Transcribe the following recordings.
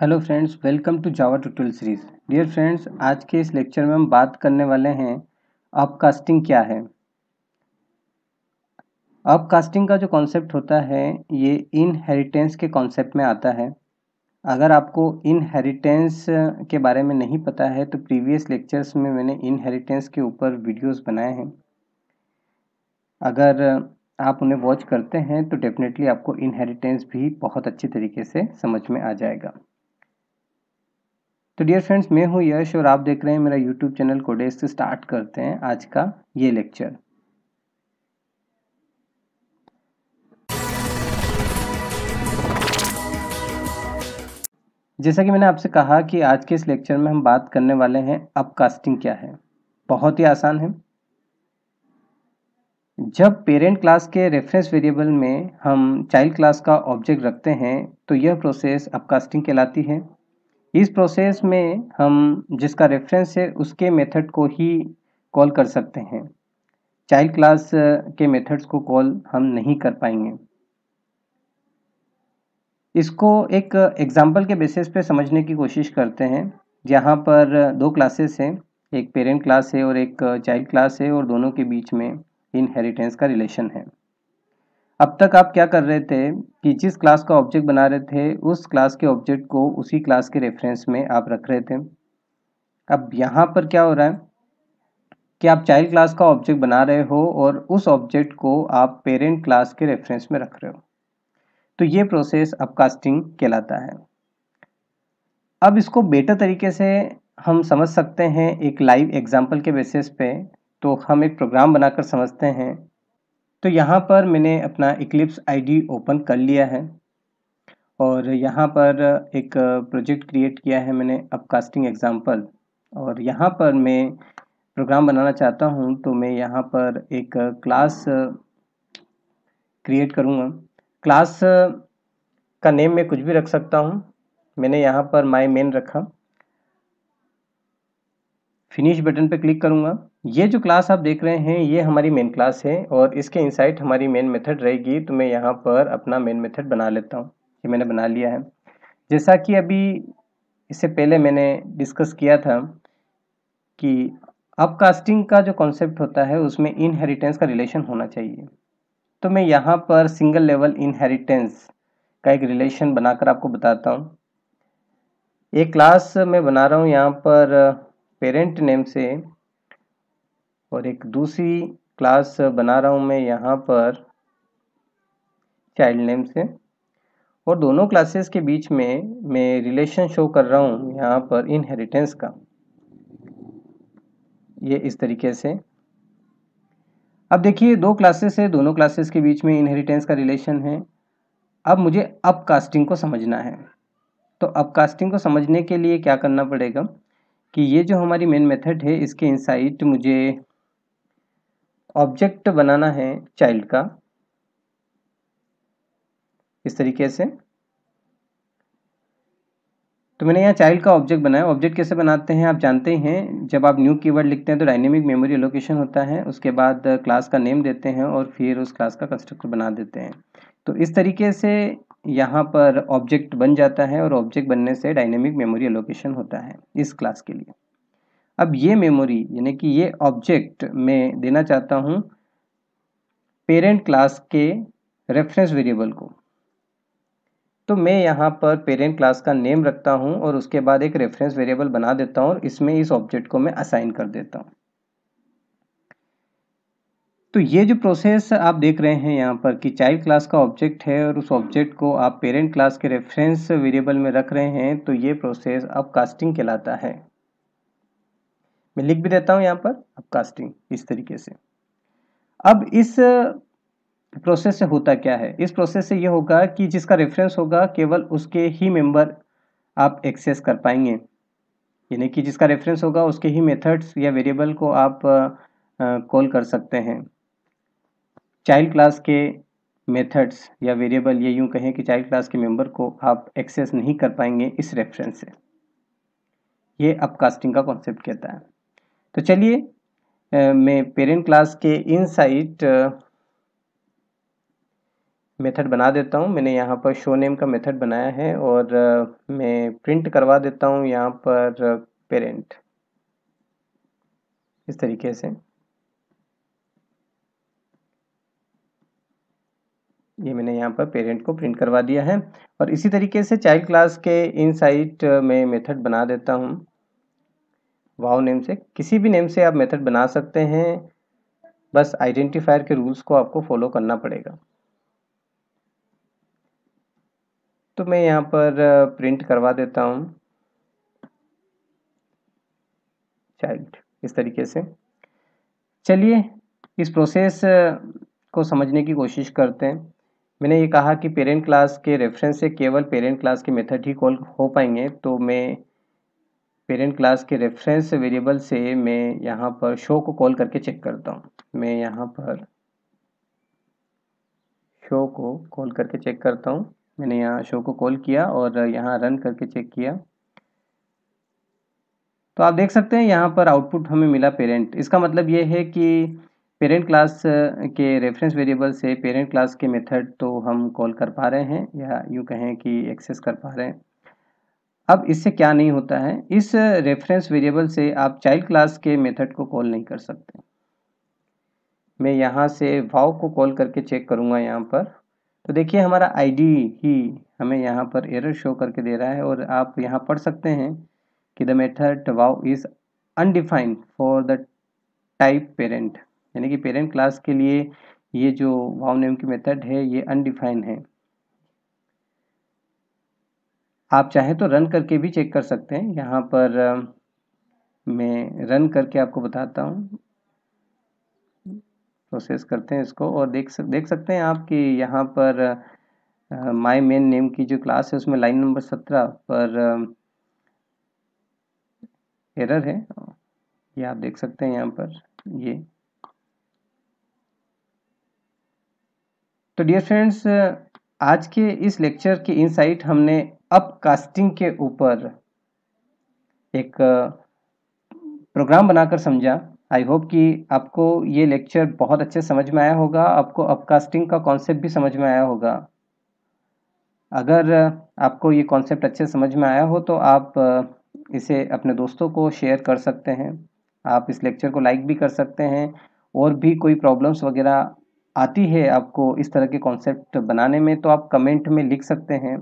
hello friends welcome to Java tutorial series dear friends आज के इस लेक्चर में हम बात करने वाले हैं अपकास्टिंग क्या है अपकास्टिंग का जो कॉन्सेप्ट होता है ये इनहेरिटेंस के कॉन्सेप्ट में आता है अगर आपको इनहेरिटेंस के बारे में नहीं पता है तो प्रीवियस लेक्चर्स में मैंने इनहेरिटेंस के ऊपर वीडियोस बनाए हैं अगर आप उन्हें वॉच करते हैं तो डेफिनेटली आपको इनहेरिटेंस भी बहुत अच्छी तरीके से समझ में आ जाएगा तो डियर फ्रेंड्स मैं हूँ यश और आप देख रहे हैं मेरा यूट्यूब चैनल कोडेस से स्टार्ट करते हैं आज का ये लेक्चर जैसा कि मैंने आपसे कहा कि आज के इस लेक्चर में हम बात करने वाले हैं अपकास्टिंग क्या है बहुत ही आसान है जब पेरेंट क्लास के रेफरेंस वेरिएबल में हम चाइल्ड क्लास का ऑब्जेक्ट रखते हैं तो यह प्रोसेस अपकास्टिंग कहलाती है इस प्रोसेस में हम जिसका रेफरेंस है उसके मेथड को ही कॉल कर सकते हैं चाइल्ड क्लास के मेथड्स को कॉल हम नहीं कर पाएंगे इसको एक एग्जाम्पल के बेसिस पे समझने की कोशिश करते हैं जहाँ पर दो क्लासेस हैं एक पेरेंट क्लास है और एक चाइल्ड क्लास है और दोनों के बीच में इनहेरिटेंस का रिलेशन है अब तक आप क्या कर रहे थे कि जिस क्लास का ऑब्जेक्ट बना रहे थे उस क्लास के ऑब्जेक्ट को उसी क्लास के रेफरेंस में आप रख रहे थे अब यहाँ पर क्या हो रहा है कि आप चाइल्ड क्लास का ऑब्जेक्ट बना रहे हो और उस ऑब्जेक्ट को आप पेरेंट क्लास के रेफरेंस में रख रहे हो तो ये प्रोसेस अपकास्टिंग कहलाता है अब इसको बेटर तरीके से हम समझ सकते हैं एक लाइव एग्जाम्पल के बेसिस पे तो हम एक प्रोग्राम बनाकर समझते हैं तो यहाँ पर मैंने अपना इक्लिप्स आईडी ओपन कर लिया है और यहाँ पर एक प्रोजेक्ट क्रिएट किया है मैंने अपकास्टिंग एग्जाम्पल और यहाँ पर मैं प्रोग्राम बनाना चाहता हूँ तो मैं यहाँ पर एक क्लास क्रिएट करूँगा क्लास का नेम मैं कुछ भी रख सकता हूँ मैंने यहाँ पर माई मेन रखा फिनिश बटन पर क्लिक करूँगा ये जो क्लास आप देख रहे हैं ये हमारी मेन क्लास है और इसके इनसाइट हमारी मेन मेथड रहेगी तो मैं यहाँ पर अपना मेन मेथड बना लेता हूँ ये मैंने बना लिया है जैसा कि अभी इससे पहले मैंने डिस्कस किया था कि अपकास्टिंग का जो कॉन्सेप्ट होता है उसमें इनहेरिटेंस का रिलेशन होना चाहिए तो मैं यहाँ पर सिंगल लेवल इनहेरिटेंस का एक रिलेशन बनाकर आपको बताता हूँ एक क्लास मैं बना रहा हूँ यहाँ पर पेरेंट नेम से और एक दूसरी क्लास बना रहा हूँ मैं यहाँ पर चाइल्ड नेम से और दोनों क्लासेस के बीच में मैं रिलेशन शो कर रहा हूँ यहाँ पर इनहेरिटेंस का ये इस तरीके से अब देखिए दो क्लासेस है दोनों क्लासेस के बीच में इनहेरिटेंस का रिलेशन है अब मुझे अपकास्टिंग को समझना है तो अपकास्टिंग को समझने के लिए क्या करना पड़ेगा कि ये जो हमारी मेन मेथड है इसके इनसाइट मुझे ऑब्जेक्ट बनाना है चाइल्ड का इस तरीके से तो मैंने यहाँ चाइल्ड का ऑब्जेक्ट बनाया ऑब्जेक्ट कैसे बनाते हैं आप जानते हैं जब आप न्यू कीवर्ड लिखते हैं तो डायनेमिक मेमोरी एलोकेशन होता है उसके बाद क्लास का नेम देते हैं और फिर उस क्लास का कंस्ट्रक्टर बना देते हैं तो इस तरीके से यहाँ पर ऑब्जेक्ट बन जाता है और ऑब्जेक्ट बनने से डायनेमिक मेमोरी एलोकेशन होता है इस क्लास के लिए अब ये मेमोरी यानी कि ये ऑब्जेक्ट मैं देना चाहता हूँ पेरेंट क्लास के रेफरेंस वेरिएबल को तो मैं यहाँ पर पेरेंट क्लास का नेम रखता हूँ और उसके बाद एक रेफरेंस वेरिएबल बना देता हूँ और इसमें इस ऑब्जेक्ट को मैं असाइन कर देता हूँ तो ये जो प्रोसेस आप देख रहे हैं यहाँ पर कि चाइल्ड क्लास का ऑब्जेक्ट है और उस ऑब्जेक्ट को आप पेरेंट क्लास के रेफरेंस वेरिएबल में रख रहे हैं तो ये प्रोसेस अब कास्टिंग कहलाता है मैं लिख भी देता हूँ यहाँ पर अब कास्टिंग इस तरीके से अब इस प्रोसेस से होता क्या है इस प्रोसेस से ये होगा कि जिसका रेफरेंस होगा केवल उसके ही मेम्बर आप एक्सेस कर पाएंगे यानी कि जिसका रेफरेंस होगा उसके ही मेथड्स या वेरिएबल को आप कॉल कर सकते हैं चाइल्ड क्लास के मेथड्स या वेरिएबल ये यूँ कहें कि चाइल्ड क्लास के मेंबर को आप एक्सेस नहीं कर पाएंगे इस रेफरेंस से ये अपकास्टिंग का कॉन्सेप्ट कहता है तो चलिए मैं पेरेंट क्लास के इनसाइट मेथड बना देता हूँ मैंने यहाँ पर शो नेम का मेथड बनाया है और मैं प्रिंट करवा देता हूँ यहाँ पर पेरेंट इस तरीके से ये मैंने यहाँ पर पेरेंट को प्रिंट करवा दिया है और इसी तरीके से चाइल्ड क्लास के साइट में मेथड बना देता हूँ वाओ नेम से किसी भी नेम से आप मेथड बना सकते हैं बस आइडेंटिफायर के रूल्स को आपको फॉलो करना पड़ेगा तो मैं यहाँ पर प्रिंट uh, करवा देता हूँ चाइल्ड इस तरीके से चलिए इस प्रोसेस uh, को समझने की कोशिश करते हैं मैंने ये कहा कि पेरेंट क्लास के रेफरेंस से केवल पेरेंट क्लास के मेथड ही कॉल हो पाएंगे तो मैं पेरेंट क्लास के रेफरेंस वेरिएबल से मैं यहाँ पर शो को कॉल करके चेक करता हूँ मैं यहाँ पर शो को कॉल करके चेक करता हूँ मैंने यहाँ शो को कॉल किया और यहाँ रन करके चेक किया तो आप देख सकते हैं यहाँ पर आउटपुट हमें मिला पेरेंट इसका मतलब ये है कि पेरेंट क्लास uh, के रेफरेंस वेरिएबल से पेरेंट क्लास के मेथड तो हम कॉल कर पा रहे हैं या यूँ कहें कि एक्सेस कर पा रहे हैं अब इससे क्या नहीं होता है इस रेफरेंस uh, वेरिएबल से आप चाइल्ड क्लास के मेथड को कॉल नहीं कर सकते मैं यहाँ से वाव को कॉल करके चेक करूँगा यहाँ पर तो देखिए हमारा आई ही हमें यहाँ पर एरर शो करके दे रहा है और आप यहाँ पढ़ सकते हैं कि the method wow is undefined for the type parent यानी कि पेरेंट क्लास के लिए ये जो वाव नेम की मेथड है ये अनडिफाइन है आप चाहें तो रन करके भी चेक कर सकते हैं यहाँ पर मैं रन करके आपको बताता हूँ प्रोसेस करते हैं इसको और देख सक देख सकते हैं आप कि यहाँ पर माय मेन नेम की जो क्लास है उसमें लाइन नंबर सत्रह पर एरर है ये आप देख सकते हैं यहाँ पर ये तो डियर फ्रेंड्स आज के इस लेक्चर की इनसाइट हमने अपकास्टिंग के ऊपर एक प्रोग्राम बनाकर समझा आई होप कि आपको ये लेक्चर बहुत अच्छे समझ में आया होगा आपको अपकास्टिंग का कॉन्सेप्ट भी समझ में आया होगा अगर आपको ये कॉन्सेप्ट अच्छे समझ में आया हो तो आप इसे अपने दोस्तों को शेयर कर सकते हैं आप इस लेक्चर को लाइक भी कर सकते हैं और भी कोई प्रॉब्लम्स वगैरह आती है आपको इस तरह के कॉन्सेप्ट बनाने में तो आप कमेंट में लिख सकते हैं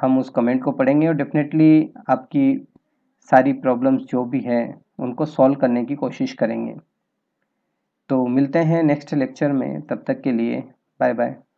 हम उस कमेंट को पढ़ेंगे और डेफिनेटली आपकी सारी प्रॉब्लम्स जो भी हैं उनको सॉल्व करने की कोशिश करेंगे तो मिलते हैं नेक्स्ट लेक्चर में तब तक के लिए बाय बाय